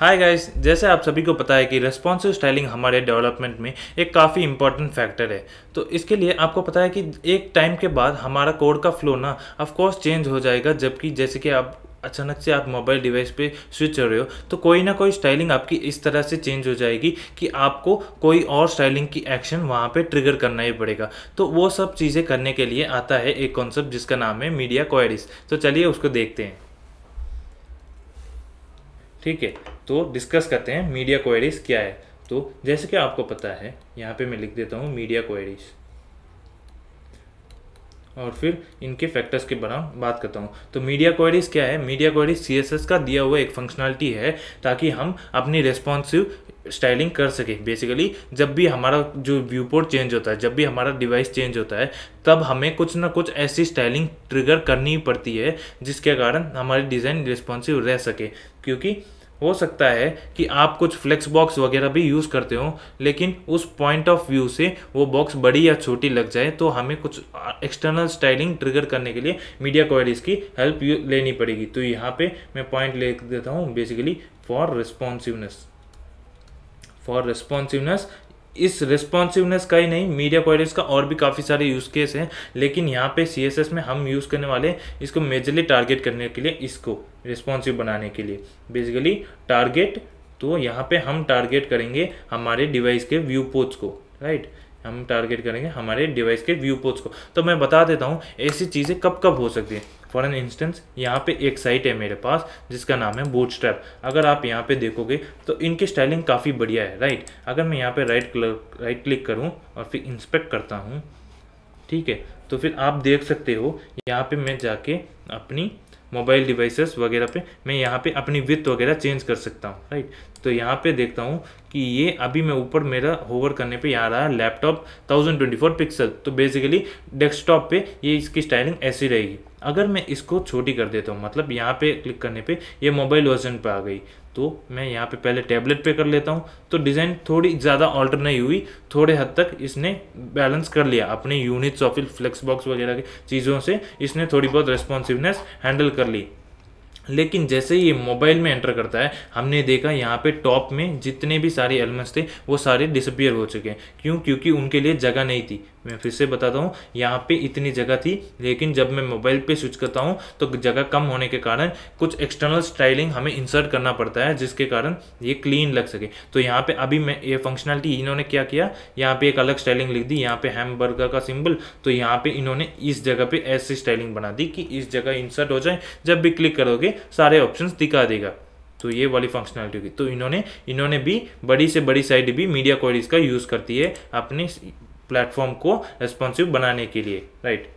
Hi guys जैसे आप सभी को पता है कि रेस्पॉन्सिव स्टाइलिंग हमारे डेवलपमेंट में एक काफ़ी इंपॉर्टेंट फैक्टर है तो इसके लिए आपको पता है कि एक टाइम के बाद हमारा कोड का फ्लो ना ऑफकोर्स चेंज हो जाएगा जबकि जैसे कि आप अचानक से आप मोबाइल डिवाइस पे स्विच हो रहे हो तो कोई ना कोई स्टाइलिंग आपकी इस तरह से चेंज हो जाएगी कि आपको कोई और स्टाइलिंग की एक्शन वहाँ पे ट्रिगर करना ही पड़ेगा तो वो सब चीज़ें करने के लिए आता है एक कॉन्सेप्ट जिसका नाम है मीडिया कोयरिस तो चलिए उसको देखते हैं ठीक है तो डिस्कस करते हैं मीडिया क्वेरीज क्या है तो जैसे कि आपको पता है यहाँ पे मैं लिख देता हूँ मीडिया क्वेरीज़ और फिर इनके फैक्टर्स के बना बात करता हूँ तो मीडिया क्वेरीज क्या है मीडिया क्वेरीज सी का दिया हुआ एक फंक्शनलिटी है ताकि हम अपनी रेस्पॉन्सिव स्टाइलिंग कर सके बेसिकली जब भी हमारा जो व्यू चेंज होता है जब भी हमारा डिवाइस चेंज होता है तब हमें कुछ ना कुछ ऐसी स्टाइलिंग ट्रिगर करनी पड़ती है जिसके कारण हमारी डिज़ाइन रिस्पॉन्सिव रह सके क्योंकि हो सकता है कि आप कुछ फ्लेक्स बॉक्स वगैरह भी यूज़ करते हो लेकिन उस पॉइंट ऑफ व्यू से वो बॉक्स बड़ी या छोटी लग जाए तो हमें कुछ एक्सटर्नल स्टाइलिंग ट्रिगर करने के लिए मीडिया क्वेरीज की हेल्प लेनी पड़ेगी तो यहाँ पे मैं पॉइंट ले देता हूँ basically for responsiveness for responsiveness इस रिस्पॉन्सिवनेस का ही नहीं मीडिया पॉइंट का और भी काफ़ी सारे यूज़ केस हैं लेकिन यहाँ पे सी में हम यूज़ करने वाले इसको मेजरली टारगेट करने के लिए इसको रिस्पॉन्सिव बनाने के लिए बेसिकली टारगेट तो यहाँ पे हम टारगेट करेंगे हमारे डिवाइस के व्यू पोर्ट्स को राइट right? हम टारगेट करेंगे हमारे डिवाइस के व्यू पोर्ट्स को तो मैं बता देता हूँ ऐसी चीज़ें कब कब हो सकती है फॉर एन इंस्टेंस यहाँ पे एक साइट है मेरे पास जिसका नाम है बूट स्ट्रैप अगर आप यहाँ पे देखोगे तो इनकी स्टाइलिंग काफ़ी बढ़िया है राइट अगर मैं यहाँ पे राइट क्लर राइट क्लिक करूँ और फिर इंस्पेक्ट करता हूँ ठीक है तो फिर आप देख सकते हो यहाँ पे मैं जाके अपनी मोबाइल डिवाइसेस वगैरह पे मैं यहाँ पे अपनी विथ वगैरह चेंज कर सकता हूँ राइट तो यहाँ पे देखता हूँ कि ये अभी मैं ऊपर मेरा होवर करने पे यहाँ रहा लैपटॉप 1024 पिक्सल तो बेसिकली डेस्कटॉप पे ये इसकी स्टाइलिंग ऐसी रहेगी अगर मैं इसको छोटी कर देता हूँ मतलब यहाँ पे क्लिक करने पे ये मोबाइल वर्जन पे आ गई तो मैं यहाँ पे पहले टैबलेट पे कर लेता हूँ तो डिज़ाइन थोड़ी ज़्यादा ऑल्टर नहीं हुई थोड़े हद तक इसने बैलेंस कर लिया अपने यूनिट्स ऑफ फ्लेक्स बॉक्स वगैरह की चीज़ों से इसने थोड़ी बहुत रेस्पॉन्सिवनेस हैंडल कर ली लेकिन जैसे ये मोबाइल में एंटर करता है हमने देखा यहाँ पे टॉप में जितने भी सारे एलिमेंट्स थे वो सारे डिसअपियर हो चुके हैं क्यों क्योंकि उनके लिए जगह नहीं थी मैं फिर से बताता हूँ यहाँ पे इतनी जगह थी लेकिन जब मैं मोबाइल पे स्विच करता हूँ तो जगह कम होने के कारण कुछ एक्सटर्नल स्टाइलिंग हमें इंसर्ट करना पड़ता है जिसके कारण ये क्लीन लग सके तो यहाँ पे अभी मैं ये फंक्शनलिटी इन्होंने क्या किया यहाँ पे एक अलग स्टाइलिंग लिख दी यहाँ पे हैमबर्गर का सिंबल तो यहाँ पर इन्होंने इस जगह पे ऐसी स्टाइलिंग बना दी कि इस जगह इंसर्ट हो जाए जब भी क्लिक करोगे सारे ऑप्शन दिखा देगा तो ये वाली फंक्शनलिटी होगी तो इन्होंने इन्होंने भी बड़ी से बड़ी साइड भी मीडिया क्वारीज का यूज़ करती है अपने प्लेटफॉर्म को रेस्पॉन्सिव बनाने के लिए राइट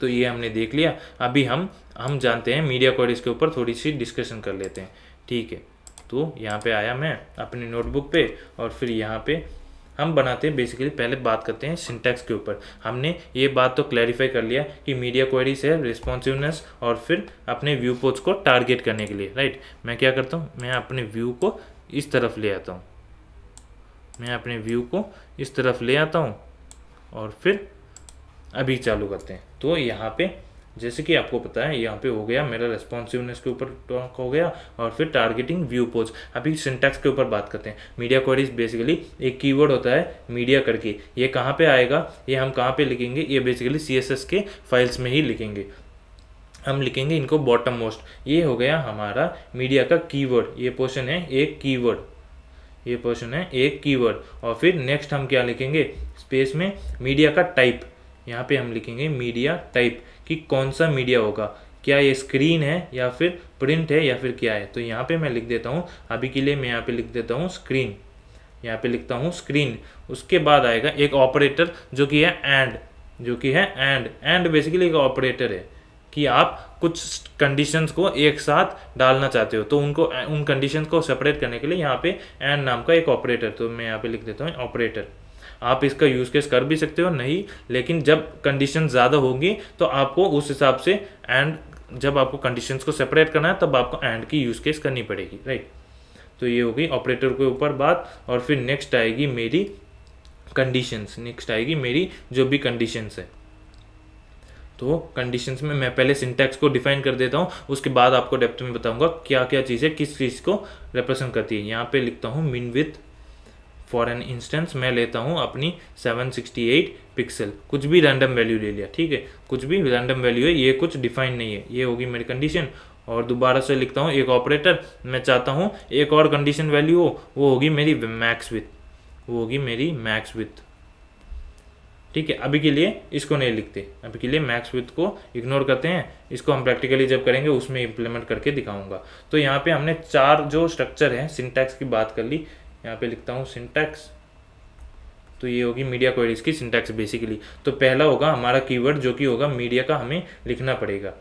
तो ये हमने देख लिया अभी हम हम जानते हैं मीडिया क्वारीज के ऊपर थोड़ी सी डिस्कशन कर लेते हैं ठीक है तो यहाँ पे आया मैं अपनी नोटबुक पे और फिर यहाँ पे हम बनाते हैं बेसिकली पहले बात करते हैं सिंटैक्स के ऊपर हमने ये बात तो क्लैरिफाई कर लिया कि मीडिया क्वेरीज है रिस्पॉन्सिवनेस और फिर अपने व्यू पोस्ट को टारगेट करने के लिए राइट मैं क्या करता हूँ मैं अपने व्यू को इस तरफ ले आता हूँ मैं अपने व्यू को इस तरफ ले आता हूँ और फिर अभी चालू करते हैं तो यहाँ पे जैसे कि आपको पता है यहाँ पे हो गया मेरा रेस्पॉन्सिवनेस के ऊपर टॉक हो गया और फिर टारगेटिंग व्यू पोज अभी सिंटैक्स के ऊपर बात करते हैं मीडिया क्वेरीज बेसिकली एक कीवर्ड होता है मीडिया करके ये कहाँ पे आएगा ये हम कहाँ पे लिखेंगे ये बेसिकली सी के फाइल्स में ही लिखेंगे हम लिखेंगे इनको बॉटम मोस्ट ये हो गया हमारा मीडिया का कीवर्ड ये पोर्शन है एक कीवर्ड ये पोर्शन है एक कीवर्ड और फिर नेक्स्ट हम क्या लिखेंगे स्पेस में मीडिया का टाइप यहाँ पे हम लिखेंगे मीडिया टाइप कि कौन सा मीडिया होगा क्या ये स्क्रीन है या फिर प्रिंट है या फिर क्या है तो यहाँ पे मैं लिख देता हूँ अभी के लिए मैं यहाँ पे लिख देता हूँ स्क्रीन यहाँ पे लिखता हूँ स्क्रीन उसके बाद आएगा एक ऑपरेटर जो कि है एंड जो कि है एंड एंड बेसिकली एक ऑपरेटर है कि आप कुछ कंडीशंस को एक साथ डालना चाहते हो तो उनको उन कंडीशन को सेपरेट करने के लिए यहाँ पे एंड नाम का एक ऑपरेटर तो मैं यहाँ पे लिख देता हूँ ऑपरेटर आप इसका यूज केस कर भी सकते हो नहीं लेकिन जब कंडीशन ज़्यादा होगी तो आपको उस हिसाब से एंड जब आपको कंडीशंस को सेपरेट करना है तब आपको एंड की यूज केस करनी पड़ेगी राइट तो ये हो गई ऑपरेटर के ऊपर बात और फिर नेक्स्ट आएगी मेरी कंडीशंस नेक्स्ट आएगी मेरी जो भी कंडीशंस है तो कंडीशंस में मैं पहले सिंटैक्स को डिफाइन कर देता हूँ उसके बाद आपको डेप्थ में बताऊँगा क्या क्या चीज़ें किस चीज़ को रिप्रेजेंट करती है यहाँ पे लिखता हूँ मिन विथ फॉर एन इंस्टेंस मैं लेता हूँ अपनी 768 पिक्सल कुछ भी रैंडम वैल्यू ले लिया ठीक है कुछ भी रैंडम वैल्यू है ये कुछ डिफाइन नहीं है ये होगी मेरी कंडीशन और दोबारा से लिखता हूँ एक ऑपरेटर मैं चाहता हूँ एक और कंडीशन वैल्यू हो वो होगी मेरी मैक्स विथ वो होगी मेरी मैक्स विथ ठीक है अभी के लिए इसको नहीं लिखते अभी के लिए मैक्स विथ को इग्नोर करते हैं इसको हम प्रैक्टिकली जब करेंगे उसमें इंप्लीमेंट करके दिखाऊंगा तो यहाँ पे हमने चार जो स्ट्रक्चर है सिंटैक्स की बात कर ली यहाँ पे लिखता हूँ सिंटैक्स तो ये होगी मीडिया क्वेरीज की सिंटैक्स बेसिकली तो पहला होगा हमारा कीवर्ड जो कि होगा मीडिया का हमें लिखना पड़ेगा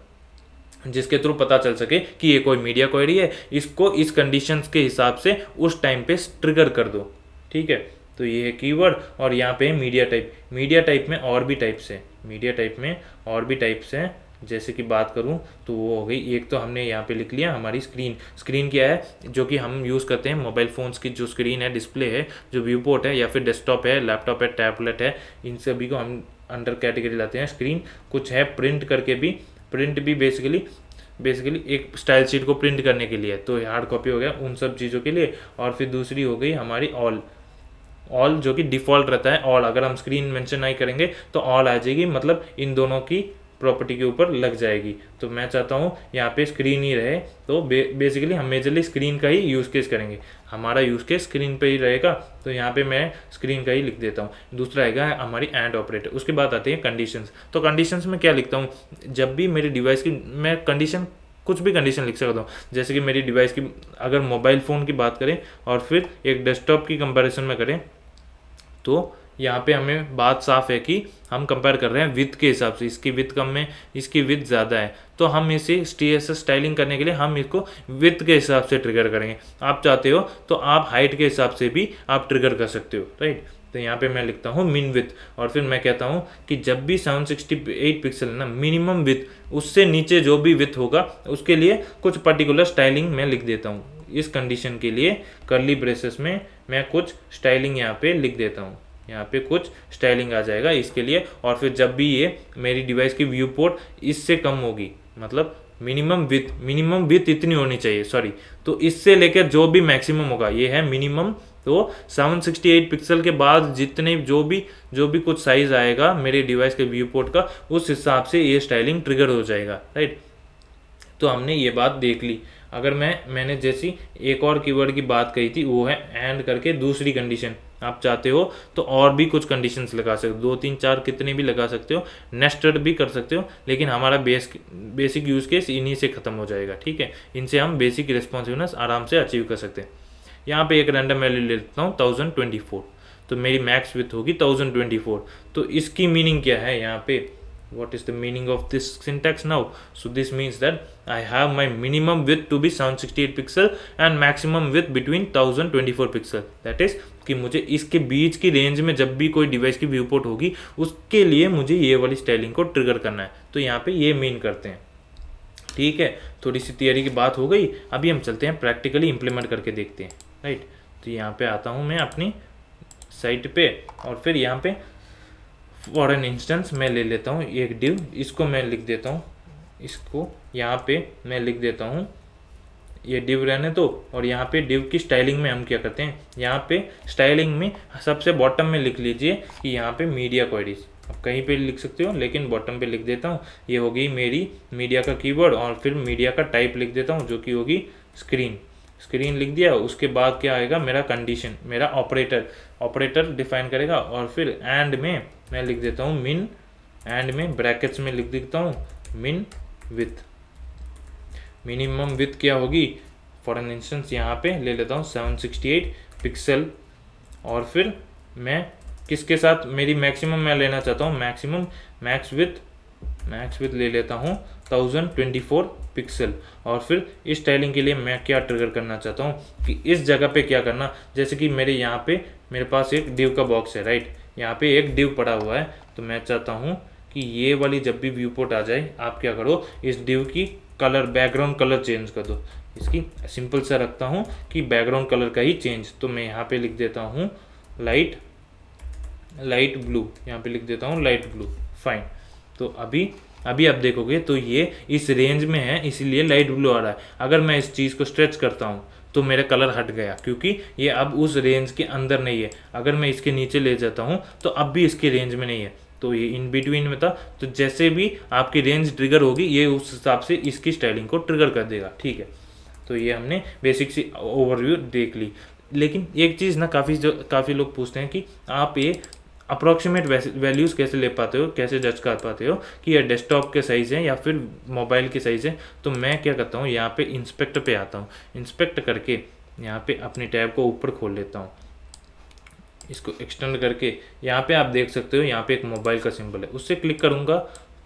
जिसके थ्रू पता चल सके कि ये कोई मीडिया क्वेरी है इसको इस कंडीशंस के हिसाब से उस टाइम पे ट्रिगर कर दो ठीक है तो ये है कीवर्ड और यहाँ पे मीडिया टाइप मीडिया टाइप में और भी टाइप्स हैं मीडिया टाइप में और भी टाइप्स हैं जैसे कि बात करूं तो वो हो गई एक तो हमने यहाँ पे लिख लिया हमारी स्क्रीन स्क्रीन क्या है जो कि हम यूज़ करते हैं मोबाइल फ़ोन्स की जो स्क्रीन है डिस्प्ले है जो व्यू पोर्ट है या फिर डेस्कटॉप है लैपटॉप है टैबलेट है इन सभी को हम अंडर कैटेगरी लाते हैं स्क्रीन कुछ है प्रिंट करके भी प्रिंट भी बेसिकली बेसिकली एक स्टाइल शीट को प्रिंट करने के लिए तो हार्ड कॉपी हो गया उन सब चीज़ों के लिए और फिर दूसरी हो गई हमारी ऑल ऑल जो कि डिफ़ॉल्ट रहता है ऑल अगर हम स्क्रीन मेंशन नहीं करेंगे तो ऑल आ जाएगी मतलब इन दोनों की प्रॉपर्टी के ऊपर लग जाएगी तो मैं चाहता हूँ यहाँ पे स्क्रीन ही रहे तो बे, बेसिकली हम मेजरली स्क्रीन का ही यूज़ केस करेंगे हमारा यूज़ केस स्क्रीन पे ही रहेगा तो यहाँ पे मैं स्क्रीन का ही लिख देता हूँ दूसरा आएगा हमारी एंड ऑपरेटर उसके बाद आते हैं कंडीशंस तो कंडीशंस में क्या लिखता हूँ जब भी मेरे डिवाइस की मैं कंडीशन कुछ भी कंडीशन लिख सकता हूँ जैसे कि मेरी डिवाइस की अगर मोबाइल फ़ोन की बात करें और फिर एक डेस्कटॉप की कंपेरिजन में करें तो यहाँ पे हमें बात साफ है कि हम कंपेयर कर रहे हैं विथ के हिसाब से इसकी विथ कम है इसकी विथ ज़्यादा है तो हम इसे टी एस स्टाइलिंग करने के लिए हम इसको विथ के हिसाब से ट्रिगर करेंगे आप चाहते हो तो आप हाइट के हिसाब से भी आप ट्रिगर कर सकते हो राइट तो यहाँ पे मैं लिखता हूँ मिन विथ और फिर मैं कहता हूँ कि जब भी सेवन सिक्सटी एट पिक्सल ना मिनिमम विथ उससे नीचे जो भी विथ होगा उसके लिए कुछ पर्टिकुलर स्टाइलिंग मैं लिख देता हूँ इस कंडीशन के लिए करली ब्रेसेस में मैं कुछ स्टाइलिंग यहाँ पे लिख देता हूँ यहाँ पे कुछ स्टाइलिंग आ जाएगा इसके लिए और फिर जब भी ये मेरी डिवाइस की व्यू पोर्ट इससे कम होगी मतलब मिनिमम विथ मिनिमम विथ इतनी होनी चाहिए सॉरी तो इससे लेकर जो भी मैक्सिमम होगा ये है मिनिमम तो 768 पिक्सल के बाद जितने जो भी जो भी कुछ साइज़ आएगा मेरे डिवाइस के व्यू पोर्ट का उस हिसाब से ये स्टाइलिंग ट्रिगर हो जाएगा राइट तो हमने ये बात देख ली अगर मैं मैंने जैसी एक और कीवर्ड की बात कही थी वो है एंड करके दूसरी कंडीशन आप चाहते हो तो और भी कुछ कंडीशंस लगा सकते हो दो तीन चार कितने भी लगा सकते हो नेस्टेड भी कर सकते हो लेकिन हमारा बेस बेसिक यूज़ केस इन्हीं से ख़त्म हो जाएगा ठीक है इनसे हम बेसिक रिस्पॉन्सिवनेस आराम से अचीव कर सकते हैं यहाँ पे एक रैंडम वैल्यू ले लेता हूँ थाउजेंड ट्वेंटी फोर तो मेरी मैक्स विथ होगी थाउजेंड ट्वेंटी फोर तो इसकी मीनिंग क्या है यहाँ पे what is the meaning of this syntax now so this means that I have my minimum width to be seven sixty eight pixel and maximum width between thousand twenty four pixel that is कि मुझे इसके बीच की range में जब भी कोई device की view होगी उसके लिए मुझे ये वाली स्टाइलिंग को ट्रिगर करना है तो यहाँ पे ये मीन करते हैं ठीक है थोड़ी सी तैयारी की बात हो गई अभी हम चलते हैं प्रैक्टिकली इंप्लीमेंट करके देखते हैं राइट तो यहाँ पे आता हूँ मैं अपनी साइट पे और फिर यहाँ पे फॉर एन इंस्टेंस मैं ले लेता हूँ एक डिव इसको मैं लिख देता हूँ इसको यहाँ पे मैं लिख देता हूँ ये डिव रहने तो, और यहाँ पे डिव की स्टाइलिंग में हम क्या करते हैं यहाँ पे स्टाइलिंग में सबसे बॉटम में लिख लीजिए कि यहाँ पे मीडिया क्वेरीज आप कहीं पे लिख सकते हो लेकिन बॉटम पे लिख देता हूँ ये होगी मेरी मीडिया का कीवर्ड और फिर मीडिया का टाइप लिख देता हूँ जो कि होगी स्क्रीन स्क्रीन लिख दिया उसके बाद क्या आएगा मेरा कंडीशन मेरा ऑपरेटर ऑपरेटर डिफाइन करेगा और फिर एंड में मैं लिख देता हूँ मिन एंड में ब्रैकेट्स में लिख देता हूँ मिन विथ मिनिमम विथ क्या होगी फॉर एन इंस्टेंस यहाँ पे ले लेता हूँ 768 पिक्सल और फिर मैं किसके साथ मेरी मैक्सिमम मैं लेना चाहता हूँ maximum max width max width ले लेता हूँ थाउजेंड ट्वेंटी फोर पिक्सल और फिर इस टाइलिंग के लिए मैं क्या ट्रिगर करना चाहता हूँ कि इस जगह पे क्या करना जैसे कि मेरे यहाँ पे मेरे पास एक डिव का बॉक्स है राइट यहाँ पे एक डिव पड़ा हुआ है तो मैं चाहता हूँ कि ये वाली जब भी व्यू पोर्ट आ जाए आप क्या करो इस डिव की कलर बैकग्राउंड कलर चेंज कर दो इसकी सिंपल सा रखता हूँ कि बैकग्राउंड कलर का ही चेंज तो मैं यहाँ पे लिख देता हूँ लाइट लाइट ब्लू यहाँ पे लिख देता हूँ लाइट ब्लू फाइन तो अभी अभी आप देखोगे तो ये इस रेंज में है इसीलिए लाइट ब्लू आ रहा है अगर मैं इस चीज़ को स्ट्रेच करता हूँ तो मेरा कलर हट गया क्योंकि ये अब उस रेंज के अंदर नहीं है अगर मैं इसके नीचे ले जाता हूँ तो अब भी इसके रेंज में नहीं है तो ये इन बिटवीन में था तो जैसे भी आपकी रेंज ट्रिगर होगी ये उस हिसाब से इसकी स्टाइलिंग को ट्रिगर कर देगा ठीक है तो ये हमने बेसिक सी ओवरव्यू देख ली लेकिन एक चीज़ ना काफ़ी जो काफ़ी लोग पूछते हैं कि आप ये अप्रोक्सीमेट वैल्यूज़ कैसे ले पाते हो कैसे जज कर पाते हो कि यह डेस्कटॉप के साइज़ है या फिर मोबाइल के साइज़ है तो मैं क्या करता हूँ यहाँ पे इंस्पेक्ट पे आता हूँ इंस्पेक्ट करके यहाँ पे अपने टैब को ऊपर खोल लेता हूँ इसको एक्सटेंड करके यहाँ पे आप देख सकते हो यहाँ पे एक मोबाइल का सिंबल है उससे क्लिक करूँगा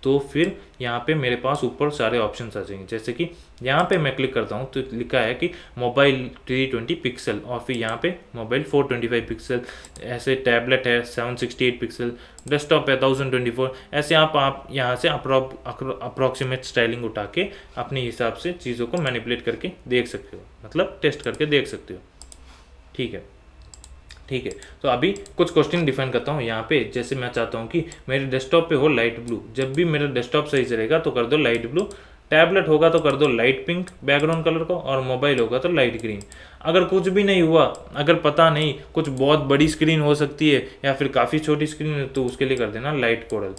तो फिर यहाँ पे मेरे पास ऊपर सारे ऑप्शन आ जाएंगे जैसे कि यहाँ पे मैं क्लिक करता हूँ तो लिखा है कि मोबाइल 320 पिक्सल और फिर यहाँ पे मोबाइल 425 पिक्सल ऐसे टैबलेट है 768 पिक्सल डेस्कटॉप है 1024 ऐसे आप आप यहाँ से अप्रॉक्सीमेट स्टाइलिंग उठा के अपने हिसाब से चीज़ों को मैनिपुलेट करके देख सकते हो मतलब टेस्ट करके देख सकते हो ठीक है ठीक है तो अभी कुछ क्वेश्चन डिफाइन करता हूँ यहाँ पे जैसे मैं चाहता हूँ कि मेरे डेस्कटॉप पे हो लाइट ब्लू जब भी मेरा डेस्कटॉप सही रहेगा तो कर दो लाइट ब्लू टैबलेट होगा तो कर दो लाइट पिंक बैकग्राउंड कलर को और मोबाइल होगा तो लाइट ग्रीन अगर कुछ भी नहीं हुआ अगर पता नहीं कुछ बहुत बड़ी स्क्रीन हो सकती है या फिर काफ़ी छोटी स्क्रीन है तो उसके लिए कर देना लाइट कोरल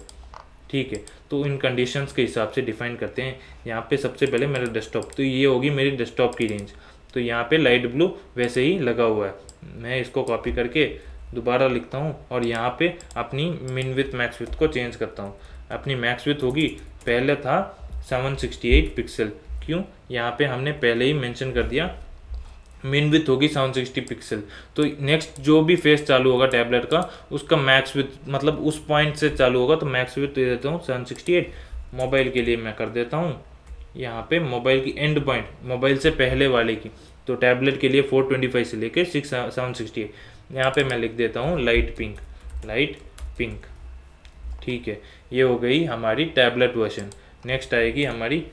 ठीक है तो इन कंडीशंस के हिसाब से डिफाइन करते हैं यहाँ पे सबसे पहले मेरा डेस्कटॉप तो ये होगी मेरी डेस्कटॉप की रेंज तो यहाँ पे लाइट ब्लू वैसे ही लगा हुआ है मैं इसको कॉपी करके दोबारा लिखता हूँ और यहाँ पे अपनी मिन विथ मैक्स विथ को चेंज करता हूँ अपनी मैक्स विथ होगी पहले था 768 पिक्सल क्यों यहाँ पे हमने पहले ही मेंशन कर दिया मिन विथ होगी 760 पिक्सल तो नेक्स्ट जो भी फेस चालू होगा टैबलेट का उसका मैक्स विथ मतलब उस पॉइंट से चालू होगा तो मैक्स विथ दे देता हूँ सेवन मोबाइल के लिए मैं कर देता हूँ यहाँ पे मोबाइल की एंड पॉइंट मोबाइल से पहले वाले की तो टैबलेट के लिए फोर ट्वेंटी फाइव से लेकर सिक्स सेवन सिक्सटी एट यहाँ पर मैं लिख देता हूँ लाइट पिंक लाइट पिंक ठीक है ये हो गई हमारी टैबलेट वर्जन नेक्स्ट आएगी हमारी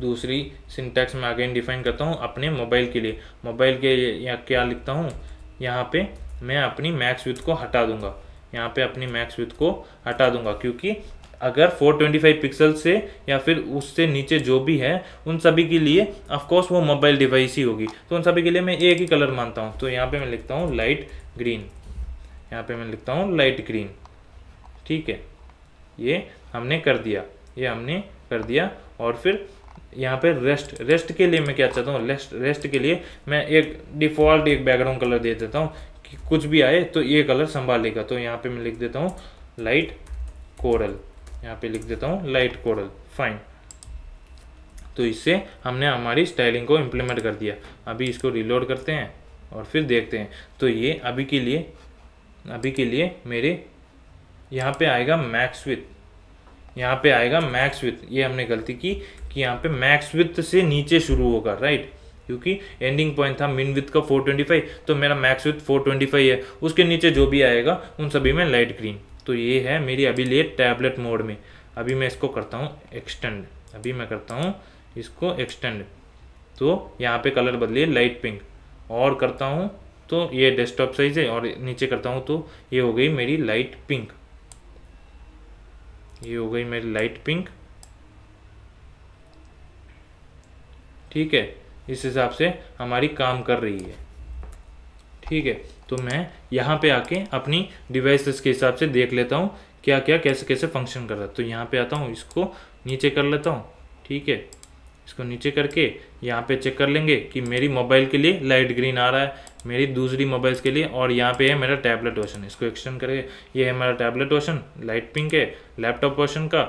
दूसरी सिंटैक्स में अगेन डिफाइन करता हूँ अपने मोबाइल के लिए मोबाइल के यहाँ क्या लिखता हूँ यहाँ पे मैं अपनी मैक्स विथ को हटा दूंगा यहाँ पे अपनी मैक्स विथ को हटा दूंगा क्योंकि अगर 425 पिक्सल से या फिर उससे नीचे जो भी है उन सभी के लिए ऑफकोर्स वो मोबाइल डिवाइस ही होगी तो उन सभी के लिए मैं एक ही कलर मानता हूँ तो यहाँ पे मैं लिखता हूँ लाइट ग्रीन यहाँ पे मैं लिखता हूँ लाइट ग्रीन ठीक है ये हमने कर दिया ये हमने कर दिया और फिर यहाँ पे रेस्ट रेस्ट के लिए मैं क्या चाहता हूँ रेस्ट रेस्ट के लिए मैं एक डिफ़ॉल्ट एक बैकग्राउंड कलर दे देता हूँ कि कुछ भी आए तो ये कलर संभालेगा तो यहाँ पे मैं लिख देता हूँ लाइट कोरल यहाँ पे लिख देता हूँ लाइट कोरल फाइन तो इससे हमने हमारी स्टाइलिंग को इम्प्लीमेंट कर दिया अभी इसको रिलोड करते हैं और फिर देखते हैं तो ये अभी के लिए अभी के लिए मेरे यहाँ पे आएगा मैक्स विथ यहाँ पे आएगा मैक्स विथ ये हमने गलती की कि यहाँ पे मैक्स विथ से नीचे शुरू होगा राइट क्योंकि एंडिंग पॉइंट था मिन विथ का 425 तो मेरा मैक्स विथ 425 है उसके नीचे जो भी आएगा उन सभी में लाइट ग्रीन तो ये है मेरी अभी लिए टैबलेट मोड में अभी मैं इसको करता हूँ एक्सटेंड अभी मैं करता हूँ इसको एक्सटेंड तो यहाँ पे कलर बदलिए लाइट पिंक और करता हूँ तो ये डेस्कटॉप साइज है और नीचे करता हूँ तो ये हो गई मेरी लाइट पिंक ये हो गई मेरी लाइट पिंक ठीक है इस हिसाब से हमारी काम कर रही है ठीक है तो मैं यहाँ पे आके अपनी डिवाइसेस के हिसाब से देख लेता हूँ क्या क्या कैसे कैसे फंक्शन कर रहा है तो यहाँ पे आता हूँ इसको नीचे कर लेता हूँ ठीक है इसको नीचे करके यहाँ पे चेक कर लेंगे कि मेरी मोबाइल के लिए लाइट ग्रीन आ रहा है मेरी दूसरी मोबाइल्स के लिए और यहाँ पे है मेरा टैबलेट वर्शन इसको एक्सटेंड करके ये है मेरा टैबलेट वर्शन लाइट पिंक है लैपटॉप वर्शन का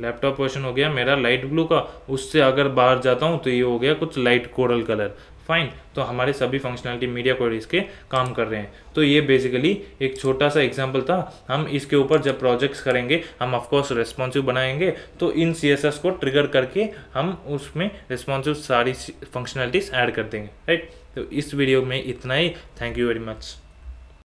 लैपटॉप वर्शन हो गया मेरा लाइट ब्लू का उससे अगर बाहर जाता हूँ तो ये हो गया कुछ लाइट कोरल कलर फाइन तो हमारे सभी फंक्शनलिटी मीडिया क्वेरीज के काम कर रहे हैं तो ये बेसिकली एक छोटा सा एग्जाम्पल था हम इसके ऊपर जब प्रोजेक्ट्स करेंगे हम ऑफकोर्स रेस्पॉन्सिव बनाएंगे तो इन सी को ट्रिगर करके हम उसमें रेस्पॉन्सिव सारी फंक्शनलिटीज़ ऐड कर देंगे राइट तो इस वीडियो में इतना ही थैंक यू वेरी मच